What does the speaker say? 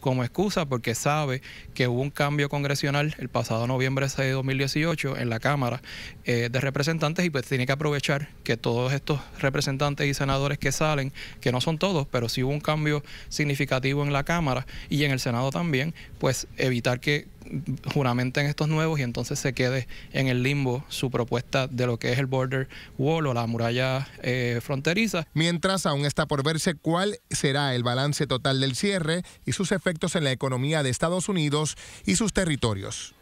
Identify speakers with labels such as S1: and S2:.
S1: como excusa porque sabe que hubo un cambio congresional el pasado noviembre de 2018 en la Cámara eh, de Representantes y pues tiene que aprovechar que todos estos representantes y senadores que salen, que no son todos, pero sí hubo un cambio significativo en la Cámara y en el Senado también, pues evitar que en estos nuevos y entonces se quede en el limbo su propuesta de lo que es el border wall o la muralla eh,
S2: fronteriza. Mientras aún está por verse cuál será el balance total del cierre y sus efectos en la economía de Estados Unidos y sus territorios.